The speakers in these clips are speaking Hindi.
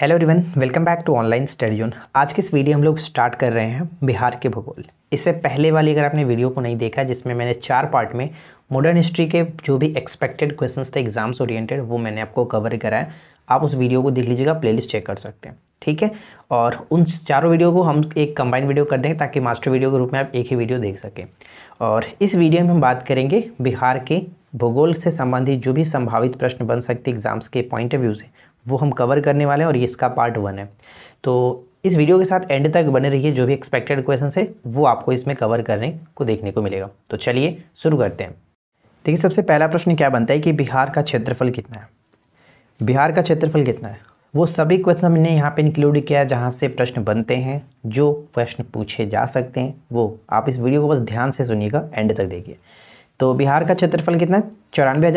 हेलो रिवन welcome back to online study zone आज की इस वीडियो हम लोग स्टार्ट कर रहे हैं बिहार के भूगोल इससे पहले वाली अगर आपने वीडियो को नहीं देखा जिसमें मैंने चार पार्ट में मॉडर्न हिस्ट्री के जो भी एक्सपेक्टेड क्वेश्चंस थे एग्जाम्स ओरिएंटेड वो मैंने आपको कवर कराया आप उस वीडियो को देख लीजिएगा प्लेलिस्ट चेक कर सकते हैं ठीक है और उन चारों वीडियो को हम एक कंबाइंड वीडियो कर देंगे ताकि मास्टर वीडियो के रूप में आप एक ही वीडियो देख सकें और इस वीडियो में हम बात करेंगे बिहार के भूगोल से संबंधित जो भी संभावित प्रश्न बन सकते एग्जाम्स के पॉइंट ऑफ व्यू से वो हम कवर करने वाले हैं और ये इसका पार्ट वन है तो इस वीडियो के साथ एंड तक बने रहिए जो भी एक्सपेक्टेड क्वेश्चन है वो आपको इसमें कवर करने को देखने को मिलेगा तो चलिए शुरू करते हैं देखिए सबसे पहला प्रश्न क्या बनता है कि बिहार का क्षेत्रफल कितना है बिहार का क्षेत्रफल कितना है वो सभी क्वेश्चन हमने यहाँ पे इंक्लूड किया है जहाँ से प्रश्न बनते हैं जो प्रश्न पूछे जा सकते हैं वो आप इस वीडियो को बस ध्यान से सुनिएगा एंड तक देखिए तो बिहार का क्षेत्रफल कितना चौरानवे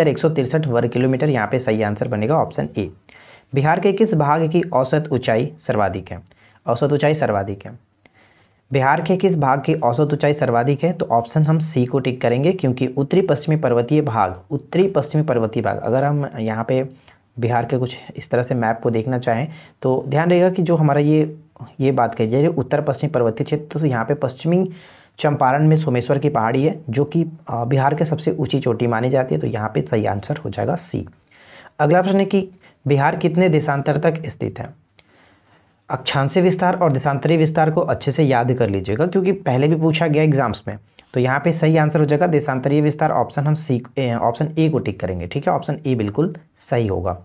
वर्ग किलोमीटर यहाँ पे सही आंसर बनेगा ऑप्शन ए बिहार के किस भाग की औसत ऊंचाई सर्वाधिक है औसत ऊंचाई सर्वाधिक है बिहार के किस भाग की औसत ऊंचाई सर्वाधिक है तो ऑप्शन हम सी को टिक करेंगे क्योंकि उत्तरी पश्चिमी पर्वतीय भाग उत्तरी पश्चिमी पर्वतीय भाग अगर हम यहाँ पे बिहार के कुछ इस तरह से मैप को देखना चाहें तो ध्यान रहेगा कि जो हमारा ये ये बात कही जाए उत्तर पश्चिमी पर्वतीय क्षेत्र तो यहाँ पर पश्चिमी चंपारण में सोमेश्वर की पहाड़ी है जो कि बिहार के सबसे ऊँची चोटी मानी जाती है तो यहाँ पर सही आंसर हो जाएगा सी अगला प्रश्न है कि बिहार कितने देशांतर तक स्थित है अक्षांश विस्तार और देशांतरीय विस्तार को अच्छे से याद कर लीजिएगा क्योंकि पहले भी पूछा गया एग्जाम्स में तो यहाँ पे सही आंसर हो जाएगा देशांतरीय विस्तार ऑप्शन हम सी ऑप्शन ए को टिक करेंगे ठीक है ऑप्शन ए बिल्कुल सही होगा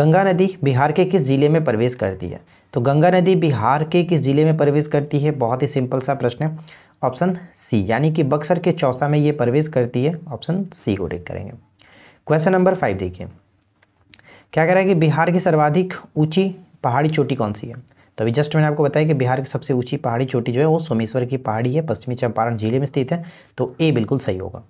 गंगा नदी बिहार के किस ज़िले में प्रवेश करती है तो गंगा नदी बिहार के किस ज़िले में प्रवेश करती है बहुत ही सिंपल सा प्रश्न है ऑप्शन सी यानी कि बक्सर के चौसा में ये प्रवेश करती है ऑप्शन सी को टिक करेंगे क्वेश्चन नंबर फाइव देखिए क्या कह रहा है कि बिहार की सर्वाधिक ऊंची पहाड़ी चोटी कौन सी है तो अभी जस्ट मैंने आपको बताया कि बिहार की सबसे ऊंची पहाड़ी चोटी जो है वो सोमेश्वर की पहाड़ी है पश्चिमी चंपारण जिले में स्थित है तो ए बिल्कुल सही होगा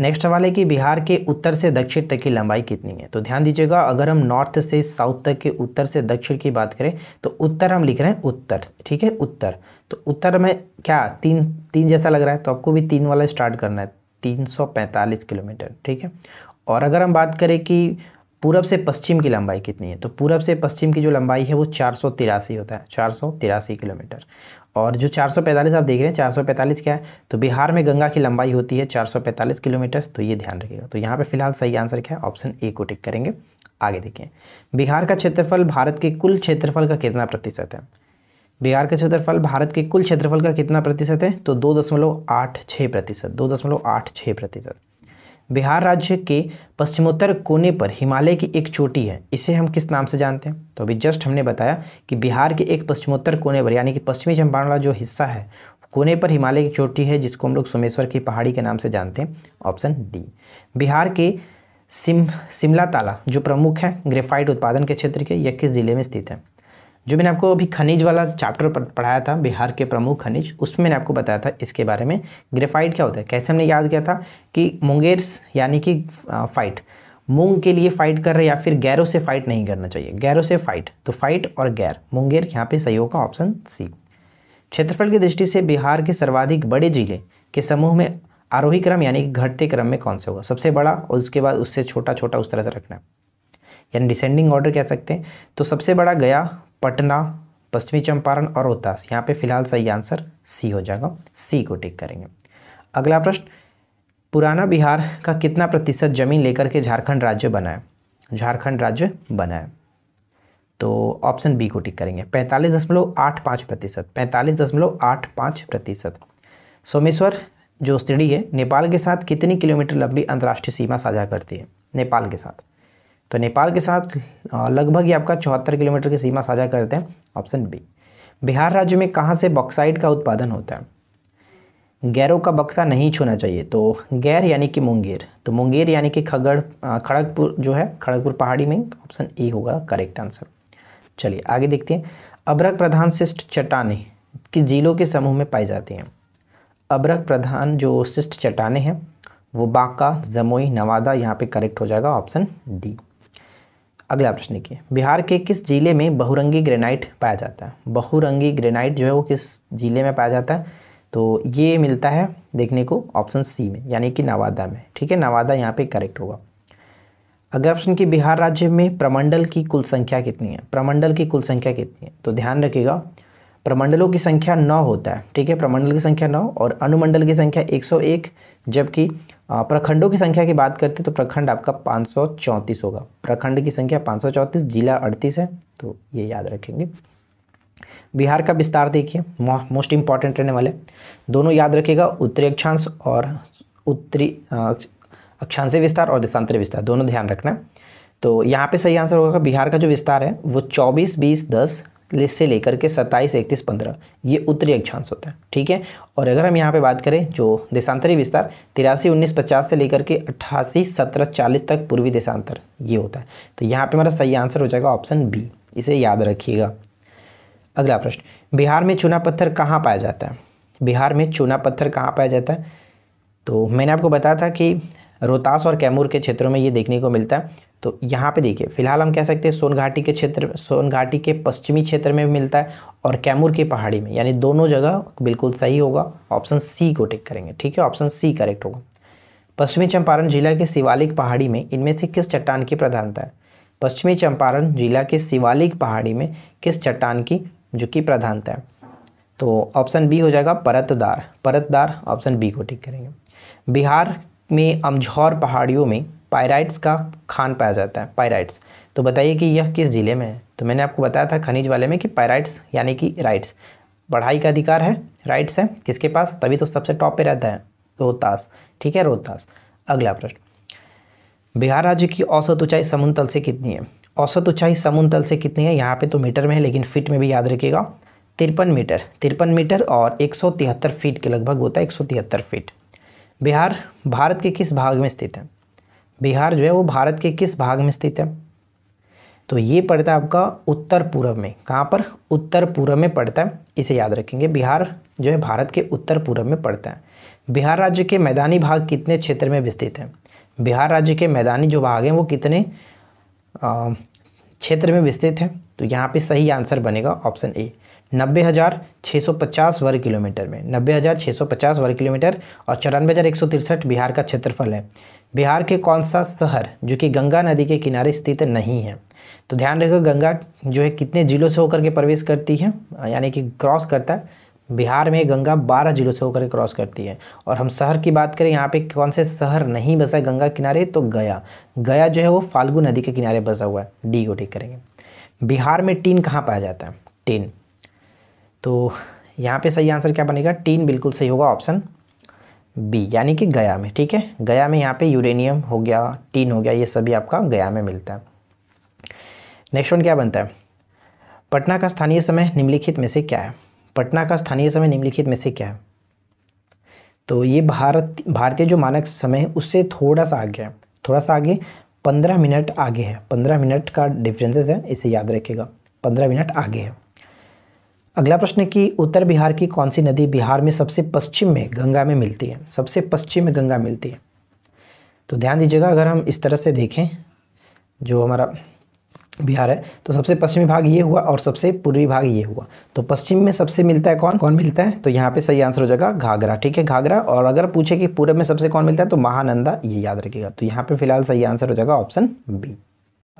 नेक्स्ट सवाल है कि बिहार के उत्तर से दक्षिण तक की लंबाई कितनी है तो ध्यान दीजिएगा अगर हम नॉर्थ से साउथ तक के उत्तर से दक्षिण की बात करें तो उत्तर हम लिख रहे हैं उत्तर ठीक है उत्तर तो उत्तर में क्या तीन तीन जैसा लग रहा है तो आपको भी तीन वाला स्टार्ट करना है पैंतालीस किलोमीटर ठीक है और अगर हम बात करें कि पूरब से पश्चिम की लंबाई कितनी है तो पूरब से पश्चिम की जो लंबाई है वो चार होता है चार किलोमीटर और जो 445 आप देख रहे हैं 445 क्या है तो बिहार में गंगा की लंबाई होती है 445 किलोमीटर तो ये ध्यान रखिएगा तो यहाँ पे फिलहाल सही आंसर क्या है ऑप्शन ए को टिक करेंगे आगे देखें बिहार का क्षेत्रफल भारत के कुल क्षेत्रफल का कितना प्रतिशत है बिहार का क्षेत्रफल भारत के कुल क्षेत्रफल का कितना प्रतिशत है तो दो दशमलव आठ छः प्रतिशत दो दशमलव आठ छः प्रतिशत बिहार राज्य के पश्चिमोत्तर कोने पर हिमालय की एक चोटी है इसे हम किस नाम से जानते हैं तो अभी जस्ट हमने बताया कि बिहार के एक पश्चिमोत्तर कोने पर यानी कि पश्चिमी चंपारण वाला जो हिस्सा है कोने पर हिमालय की चोटी है जिसको हम लोग सोमेश्वर की पहाड़ी के नाम से जानते हैं ऑप्शन डी बिहार के सिम शिमला ताला जो प्रमुख है ग्रेफाइट उत्पादन के क्षेत्र के यह किस जिले में स्थित है जो मैंने आपको अभी खनिज वाला चैप्टर पढ़ाया था बिहार के प्रमुख खनिज उसमें मैंने आपको बताया था इसके बारे में ग्रेफाइट क्या होता है कैसे हमने याद किया था कि मुंगेर्स यानी कि फाइट मूंग के लिए फाइट कर रहे या फिर गैरों से फाइट नहीं करना चाहिए गैरों से फाइट तो फाइट और गैर मुंगेर यहाँ पे सही होगा ऑप्शन सी क्षेत्रफल की दृष्टि से बिहार के सर्वाधिक बड़े जिले के समूह में आरोही क्रम यानी कि घटते क्रम में कौन से होगा सबसे बड़ा और उसके बाद उससे छोटा छोटा उस तरह से रखना है यानी डिसेंडिंग ऑर्डर कह सकते हैं तो सबसे बड़ा गया पटना पश्चिमी चंपारण और रोहतास यहाँ पे फिलहाल सही आंसर सी हो जाएगा सी को टिक करेंगे अगला प्रश्न पुराना बिहार का कितना प्रतिशत जमीन लेकर के झारखंड राज्य बनाए झारखंड राज्य बनाए तो ऑप्शन बी को टिक करेंगे पैंतालीस दशमलव आठ पाँच प्रतिशत पैंतालीस दशमलव आठ पाँच प्रतिशत सोमेश्वर जो स्त्री है नेपाल के साथ कितनी किलोमीटर लंबी अंतर्राष्ट्रीय सीमा साझा करती है नेपाल के साथ तो नेपाल के साथ लगभग ही आपका चौहत्तर किलोमीटर की सीमा साझा करते हैं ऑप्शन बी बिहार राज्य में कहाँ से बॉक्साइड का उत्पादन होता है गैरों का बक्सा नहीं छूना चाहिए तो गैर यानी कि मुंगेर तो मुंगेर यानी कि खगड़ खड़गपुर जो है खड़गपुर पहाड़ी में ऑप्शन ए होगा करेक्ट आंसर चलिए आगे देखते हैं अब्रक प्रधान शिष्ट चट्टाने कि जिलों के समूह में पाई जाती हैं अब्रक प्रधान जो शिष्ट चट्टाने हैं वो बांका जमुई नवादा यहाँ पे करेक्ट हो जाएगा ऑप्शन डी अगला प्रश्न देखिए बिहार के किस जिले में बहुरंगी ग्रेनाइट पाया जाता है बहुरंगी ग्रेनाइट जो है वो किस जिले में पाया जाता है तो ये मिलता है देखने को ऑप्शन सी में यानी कि नवादा में ठीक है नवादा यहाँ पे करेक्ट होगा अगला प्रश्न की बिहार राज्य में प्रमंडल की कुल संख्या कितनी है प्रमंडल की कुल संख्या कितनी है तो ध्यान रखिएगा प्रमंडलों की संख्या नौ होता है ठीक है प्रमंडल की संख्या नौ और अनुमंडल की संख्या एक सौ एक जबकि प्रखंडों की संख्या की बात करते तो प्रखंड आपका पाँच होगा प्रखंड की संख्या पाँच जिला अड़तीस है तो ये याद रखेंगे बिहार का विस्तार देखिए मोस्ट इंपॉर्टेंट रहने वाले दोनों याद रखिएगा उत्तरी अक्षांश और उत्तरी अक्षांशीय विस्तार और देशांतरीय विस्तार दोनों ध्यान रखना तो यहाँ पे सही आंसर होगा बिहार का जो विस्तार है वो 24, 20, 10 से लेकर के सत्ताईस इकतीस पंद्रह ये उत्तरी अक्षांश होता है ठीक है और अगर हम यहाँ पे बात करें जो देशांतरी विस्तार तिरासी उन्नीस पचास से लेकर के अट्ठासी सत्रह चालीस तक पूर्वी देशांतर ये होता है तो यहाँ पे हमारा सही आंसर हो जाएगा ऑप्शन बी इसे याद रखिएगा अगला प्रश्न बिहार में चूना पत्थर कहाँ पाया जाता है बिहार में चूना पत्थर कहाँ पाया जाता है तो मैंने आपको बताया था कि रोहतास और कैमूर के क्षेत्रों में ये देखने को मिलता है तो यहाँ पे देखिए फिलहाल हम कह सकते हैं सोनघाटी के क्षेत्र सोनघाटी के पश्चिमी क्षेत्र में मिलता है और कैमूर की पहाड़ी में यानी दोनों जगह बिल्कुल सही होगा ऑप्शन सी को टिक करेंगे ठीक है ऑप्शन सी करेक्ट होगा पश्चिमी चंपारण जिला के शिवालिक पहाड़ी में इनमें से किस चट्टान की प्रधानता है पश्चिमी चंपारण जिला के शिवालिक पहाड़ी में किस चट्टान की जो कि प्रधानता है तो ऑप्शन बी हो जाएगा परतदार परतदार ऑप्शन बी को टिक करेंगे बिहार में अमझौर पहाड़ियों में पायराइट्स का खान पाया जाता है पायराइट्स तो बताइए कि यह किस ज़िले में है तो मैंने आपको बताया था खनिज वाले में कि पायराइट्स यानी कि राइट्स पढ़ाई का अधिकार है राइट्स है किसके पास तभी तो सबसे टॉप पे रहता है रोहतास ठीक है रोहतास अगला प्रश्न बिहार राज्य की औसत ऊंचाई समुद्र तल से कितनी है औसत ऊंचाई समुद्र तल से कितनी है यहाँ पे तो मीटर में है लेकिन फीट में भी याद रखिएगा तिरपन मीटर तिरपन मीटर और एक फीट के लगभग होता है एक फीट बिहार भारत के किस भाग में स्थित है बिहार जो है वो भारत के किस भाग में स्थित है तो ये पड़ता है आपका उत्तर पूर्व में कहाँ पर उत्तर पूर्व में पड़ता है इसे याद रखेंगे बिहार जो है भारत के उत्तर पूर्व में पड़ता है बिहार राज्य के मैदानी भाग कितने क्षेत्र में विस्तृत है बिहार राज्य के मैदानी जो भाग हैं वो कितने क्षेत्र में विस्तृत हैं तो यहाँ पे सही आंसर बनेगा ऑप्शन ए नब्बे हज़ार छः सौ पचास वर्ग किलोमीटर में नब्बे हज़ार छः सौ पचास वर्ग किलोमीटर और चौरानवे हज़ार एक सौ तिरसठ बिहार का क्षेत्रफल है बिहार के कौन सा शहर जो कि गंगा नदी के किनारे स्थित नहीं है तो ध्यान रखो गंगा जो है कितने जिलों से होकर के प्रवेश करती है यानी कि क्रॉस करता है बिहार में गंगा बारह जिलों से होकर क्रॉस करती है और हम शहर की बात करें यहाँ पे कौन से शहर नहीं बसा है गंगा किनारे तो गया गया जो है वो फाल्गु नदी के किनारे बसा हुआ है डी को ठीक करेंगे बिहार में टीन कहाँ पाया जाता है टीन तो यहाँ पे सही आंसर क्या बनेगा टीन बिल्कुल सही होगा ऑप्शन बी यानी कि गया में ठीक है गया में यहाँ पे यूरेनियम हो गया टीन हो गया ये सभी आपका गया में मिलता है नेक्स्ट वन क्या बनता है पटना का स्थानीय समय निम्नलिखित में से क्या है पटना का स्थानीय समय निम्नलिखित में से क्या है तो ये भारत भारतीय जो मानक समय है उससे थोड़ा सा आगे है थोड़ा सा आगे पंद्रह मिनट आगे है पंद्रह मिनट का डिफ्रेंसेस है इसे याद रखिएगा पंद्रह मिनट आगे है अगला प्रश्न है कि उत्तर बिहार की कौन सी नदी बिहार में सबसे पश्चिम में गंगा में मिलती है सबसे पश्चिम में गंगा मिलती है तो ध्यान दीजिएगा अगर हम इस तरह से देखें जो हमारा बिहार है तो सबसे पश्चिमी भाग ये हुआ और सबसे पूर्वी भाग ये हुआ तो पश्चिम में सबसे मिलता है कौन कौन मिलता है तो यहाँ पे सही आंसर हो जाएगा घाघरा ठीक है घाघरा और अगर पूछे कि पूर्व में सबसे कौन मिलता है तो महानंदा ये याद रखिएगा तो यहाँ पे फिलहाल सही आंसर हो जाएगा ऑप्शन बी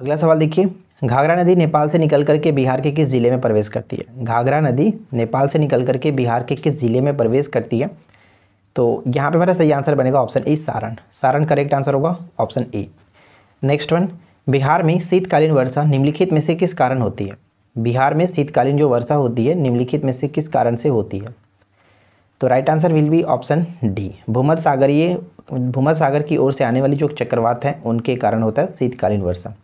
अगला सवाल देखिए घाघरा नदी नेपाल से निकल करके बिहार के किस ज़िले में प्रवेश करती है घाघरा नदी नेपाल से निकल करके बिहार के किस ज़िले में प्रवेश करती है तो यहाँ पे हमारा सही आंसर बनेगा option A Saran Saran correct answer होगा option A next one Bihar में शीतकालीन वर्षा निम्नलिखित में से किस कारण होती है बिहार में शीतकालीन जो वर्षा होती है निम्नलिखित में से किस कारण से होती है तो right answer will be option D भूमध सागरीय भूमध सागर की ओर से आने वाली जो चक्रवात हैं उनके कारण होता है शीतकालीन वर्षा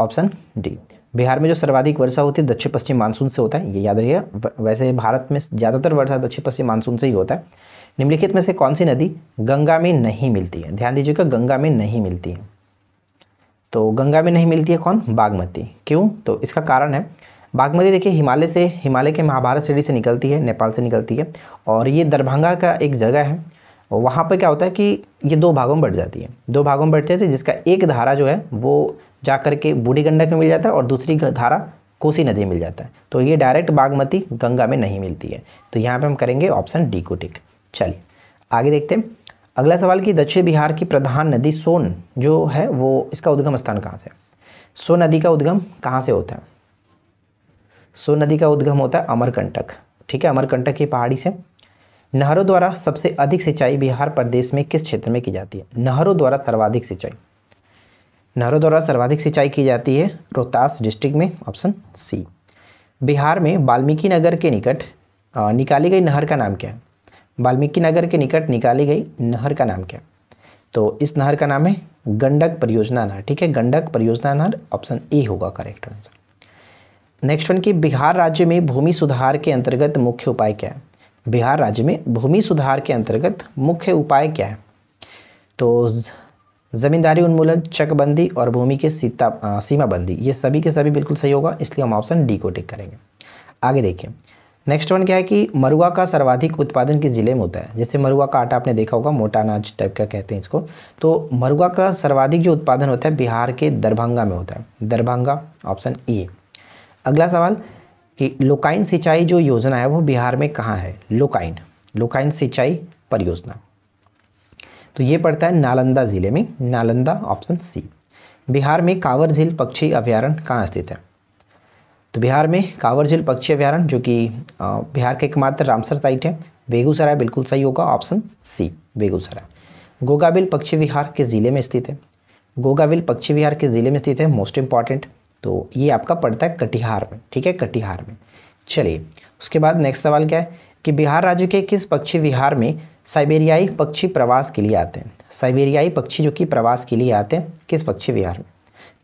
ऑप्शन डी बिहार में जो सर्वाधिक वर्षा होती है दक्षिण पश्चिम मानसून से होता है ये याद रखिए वैसे भारत में ज़्यादातर वर्षा दक्षिण पश्चिम मानसून से ही होता है निम्नलिखित में से कौन सी नदी गंगा में नहीं मिलती है ध्यान दीजिएगा गंगा में नहीं मिलती है तो गंगा में नहीं मिलती है कौन बागमती क्यों तो इसका कारण है बागमती देखिए हिमालय से हिमालय के महाभारत श्रेणी से निकलती है नेपाल से निकलती है और ये दरभंगा का एक जगह है वहाँ पर क्या होता है कि ये दो भागों में बढ़ जाती है दो भागों में बढ़ जाती है जिसका एक धारा जो है वो जा के बूढ़ी गंडक में मिल जाता है और दूसरी धारा कोसी नदी में मिल जाता है तो ये डायरेक्ट बागमती गंगा में नहीं मिलती है तो यहाँ पे हम करेंगे ऑप्शन डी को टिक चलिए आगे देखते हैं अगला सवाल कि दक्षिण बिहार की प्रधान नदी सोन जो है वो इसका उद्गम स्थान कहाँ से सोन नदी का उद्गम कहाँ से होता है सोन नदी का उद्गम होता है अमरकंटक ठीक है अमरकंटक की पहाड़ी से नहरों द्वारा सबसे अधिक सिंचाई बिहार प्रदेश में किस क्षेत्र में की जाती है नहरों द्वारा सर्वाधिक सिंचाई नहरों द्वारा सर्वाधिक सिंचाई की जाती है रोहतास डिस्ट्रिक्ट में ऑप्शन सी बिहार में वाल्मीकि नगर के निकट निकाली गई नहर का नाम क्या है वाल्मीकि नगर के निकट निकाली गई नहर का नाम क्या है तो इस नहर का नाम है गंडक परियोजना नहर ठीक है गंडक परियोजना नहर ऑप्शन ए होगा करेक्ट आंसर नेक्स्ट वन की बिहार राज्य में भूमि सुधार के अंतर्गत मुख्य उपाय क्या है बिहार राज्य में भूमि सुधार के अंतर्गत मुख्य उपाय क्या है तो ज़मींदारी उन्मूलन चकबंदी और भूमि के सीता सीमाबंदी ये सभी के सभी बिल्कुल सही होगा इसलिए हम ऑप्शन डी को टिक करेंगे आगे देखिए नेक्स्ट वन क्या है कि मरुआ का सर्वाधिक उत्पादन किस जिले में होता है जैसे मरुआ का आटा आपने देखा होगा मोटा अनाज टाइप का कहते हैं इसको तो मरुआ का सर्वाधिक जो उत्पादन होता है बिहार के दरभंगा में होता है दरभंगा ऑप्शन ई अगला सवाल कि लोकाइन सिंचाई जो योजना है वो बिहार में कहाँ है लोकाइन लोकाइन सिंचाई परियोजना तो ये पड़ता है नालंदा ज़िले में नालंदा ऑप्शन सी बिहार में कांवर झील पक्षी अभ्यारण्य कहाँ स्थित है तो बिहार में कांवर झील पक्षी अभ्यारण्य जो कि बिहार के एकमात्र रामसर साइट है बेगूसराय बिल्कुल सही होगा ऑप्शन सी बेगूसराय गोगाबिल पक्षी विहार के ज़िले में स्थित है गोगाबिल पक्षी विहार के ज़िले में स्थित है मोस्ट इम्पॉर्टेंट तो ये आपका पड़ता है कटिहार में ठीक है कटिहार में चलिए उसके बाद नेक्स्ट सवाल क्या है कि बिहार राज्य के किस पक्षी विहार में साइबेरियाई पक्षी प्रवास के लिए आते हैं साइबेरियाई पक्षी जो कि प्रवास के लिए आते हैं किस पक्षी विहार में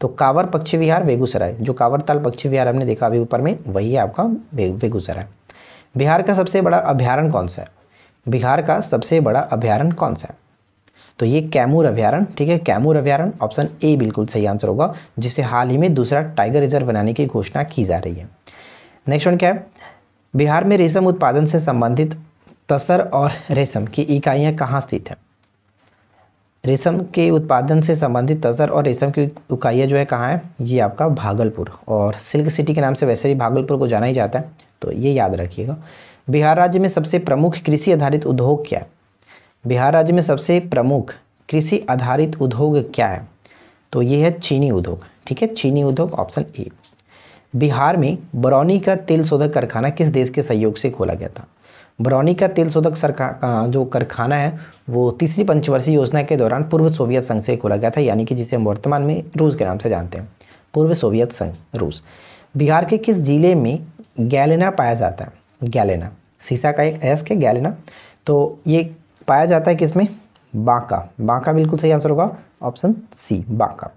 तो कांवर पक्षी विहार बेगूसराय जो कांवरताल पक्षी विहार हमने देखा अभी ऊपर में वही है आपका बेगूसराय बिहार का सबसे बड़ा अभ्यारण कौन सा है बिहार का सबसे बड़ा अभ्यारण कौन सा है तो ये कैमूर अभ्यारण ठीक है कैमूर अभ्यारण ऑप्शन ए बिल्कुल सही आंसर होगा जिसे हाल ही में दूसरा टाइगर रिजर्व बनाने की घोषणा की जा रही है नेक्स्ट वन क्या है बिहार में रेशम उत्पादन से संबंधित तसर और रेशम की इकाइयाँ कहाँ स्थित हैं रेशम के उत्पादन से संबंधित तसर और रेशम की इकाइयाँ जो है कहाँ है ये आपका भागलपुर और सिल्क सिटी के नाम से वैसे भी भागलपुर को जाना ही जाता है तो ये याद रखिएगा बिहार राज्य में सबसे प्रमुख कृषि आधारित उद्योग क्या है बिहार राज्य में सबसे प्रमुख कृषि आधारित उद्योग क्या है तो ये है चीनी उद्योग ठीक है चीनी उद्योग ऑप्शन ए बिहार में बरौनी का तेल शोधक कारखाना किस देश के सहयोग से खोला गया था बरौनी का तेल शोधक सरकार जो कारखाना है वो तीसरी पंचवर्षीय योजना के दौरान पूर्व सोवियत संघ से खोला गया था यानी कि जिसे हम वर्तमान में रूस के नाम से जानते हैं पूर्व सोवियत संघ रूस बिहार के किस जिले में गैलेना पाया जाता है गैलेना सीसा का एक एस के गैलेना तो ये पाया जाता है किसमें बांका बांका बिल्कुल सही आंसर होगा ऑप्शन सी बांका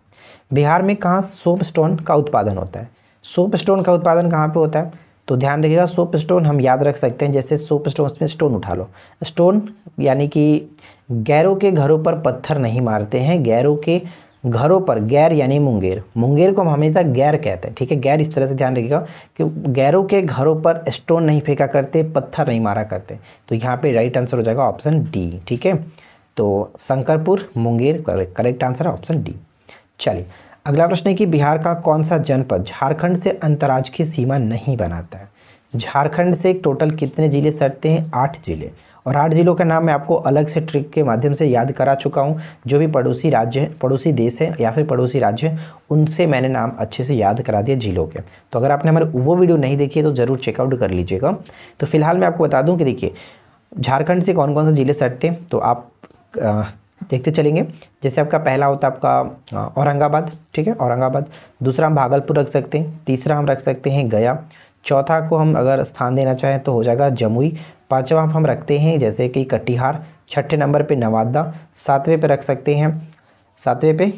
बिहार में कहाँ सोप स्टोन का उत्पादन होता है सोप स्टोन का उत्पादन कहाँ पे होता है तो ध्यान रखिएगा सोप स्टोन हम याद रख सकते हैं जैसे सोप स्टोन उसमें स्टोन उठा लो स्टोन यानी कि गैरों के घरों पर पत्थर नहीं मारते हैं गैरों के घरों पर गैर यानी मुंगेर मुंगेर को हम हमेशा गैर कहते हैं ठीक है गैर इस तरह से ध्यान रखिएगा कि गैरों के घरों पर स्टोन नहीं फेंका करते पत्थर नहीं मारा करते तो यहाँ पे राइट आंसर हो जाएगा ऑप्शन डी ठीक है तो शंकरपुर मुंगेर करेक्ट आंसर है ऑप्शन डी चलिए अगला प्रश्न है कि बिहार का कौन सा जनपद झारखंड से अंतर्राज्यीय की सीमा नहीं बनाता है झारखंड से टोटल कितने ज़िले सटते हैं आठ ज़िले और आठ ज़िलों का नाम मैं आपको अलग से ट्रिक के माध्यम से याद करा चुका हूँ जो भी पड़ोसी राज्य हैं पड़ोसी देश हैं या फिर पड़ोसी राज्य हैं उनसे मैंने नाम अच्छे से याद करा दिया ज़िलों के तो अगर आपने हमारे वो वीडियो नहीं देखी है तो ज़रूर चेकआउट कर लीजिएगा तो फिलहाल मैं आपको बता दूँ कि देखिए झारखंड से कौन कौन से ज़िले सटते हैं तो आप देखते चलेंगे जैसे आपका पहला होता है आपका औरंगाबाद ठीक है औरंगाबाद दूसरा हम भागलपुर रख सकते हैं तीसरा हम रख सकते हैं गया चौथा को हम अगर स्थान देना चाहें तो हो जाएगा जमुई पाँचवा हम रखते हैं जैसे कि कटिहार छठे नंबर पर नवादा सातवें पर रख सकते हैं सातवें पर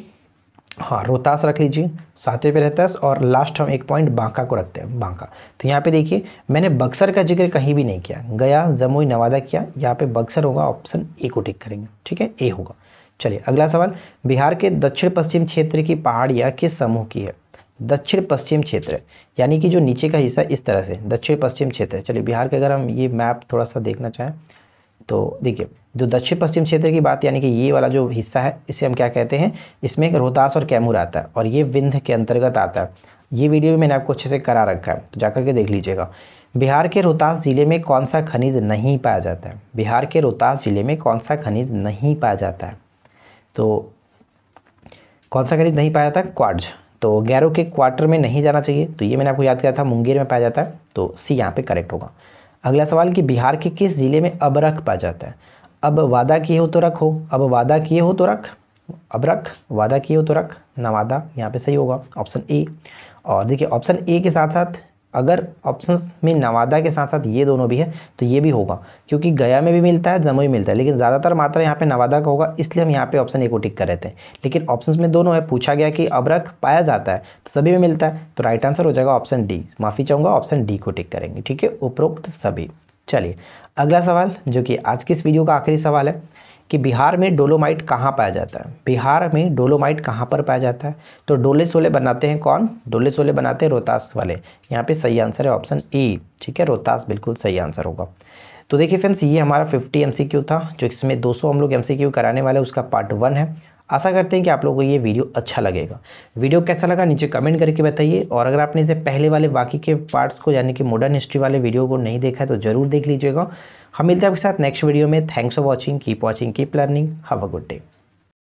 हाँ रोहतास रख लीजिए सातवें पे रहता है और लास्ट हम एक पॉइंट बांका को रखते हैं बांका तो यहाँ पे देखिए मैंने बक्सर का जिक्र कहीं भी नहीं किया गया जमुई नवादा किया यहाँ पे बक्सर होगा ऑप्शन ए को टिक करेंगे ठीक है ए होगा चलिए अगला सवाल बिहार के दक्षिण पश्चिम क्षेत्र की पहाड़ियाँ किस समूह की है दक्षिण पश्चिम क्षेत्र यानी कि जो नीचे का हिस्सा इस तरह से दक्षिण पश्चिम क्षेत्र चलिए बिहार के अगर हम ये मैप थोड़ा सा देखना चाहें तो देखिए जो दक्षिण पश्चिम क्षेत्र की बात यानी कि ये वाला जो हिस्सा है इसे हम क्या कहते हैं इसमें रोहतास और कैमूर आता है और ये विंध्य के अंतर्गत आता है ये वीडियो भी मैंने आपको अच्छे से करा रखा है तो जाकर के देख लीजिएगा बिहार के रोहतास ज़िले में कौन सा खनिज नहीं पाया जाता है बिहार के रोहतास ज़िले में कौन सा खनिज नहीं पाया जाता है तो कौन सा खनिज नहीं पाया जाता क्वार्ज तो गैरों के क्वार्टर में नहीं जाना चाहिए तो ये मैंने आपको याद किया था मुंगेर में पाया जाता है तो सी यहाँ पे करेक्ट होगा अगला सवाल कि बिहार के किस ज़िले में अबरख पाया जाता है अब वादा किए हो तो रख हो अब वादा किए हो तो रख अब रख वादा किए हो तो रख नवादा यहाँ पे सही होगा ऑप्शन ए और देखिए ऑप्शन ए के साथ साथ अगर ऑप्शंस में नवादा के साथ साथ ये दोनों भी है तो ये भी होगा क्योंकि गया में भी मिलता है जमुई मिलता है लेकिन ज़्यादातर मात्रा यहाँ पे नवादा का होगा इसलिए हम यहाँ पे ऑप्शन ए को टिक कर रहे हैं लेकिन ऑप्शंस में दोनों है पूछा गया कि अबरक पाया जाता है तो सभी में मिलता है तो राइट आंसर हो जाएगा ऑप्शन डी माफ़ी चाहूँगा ऑप्शन डी को टिक करेंगे ठीक है उपरोक्त सभी चलिए अगला सवाल जो कि आज की इस वीडियो का आखिरी सवाल है कि बिहार में डोलोमाइट कहाँ पाया जाता है बिहार में डोलोमाइट कहाँ पर पाया जाता है तो डोले सोले बनाते हैं कौन डोले सोले बनाते हैं रोहतास वाले यहाँ पे सही आंसर है ऑप्शन ई ठीक है रोहतास बिल्कुल सही आंसर होगा तो देखिए फ्रेंड्स ये हमारा 50 एम था जो इसमें 200 हम लोग एम कराने वाले उसका पार्ट वन है आशा करते हैं कि आप लोगों को ये वीडियो अच्छा लगेगा वीडियो कैसा लगा नीचे कमेंट करके बताइए और अगर आपने इसे पहले वाले बाकी के पार्ट्स को यानी कि मॉडर्न हिस्ट्री वाले वीडियो को नहीं देखा है तो ज़रूर देख लीजिएगा हम मिलते हैं आपके साथ नेक्स्ट वीडियो में thanks for watching keep watching keep learning have a good day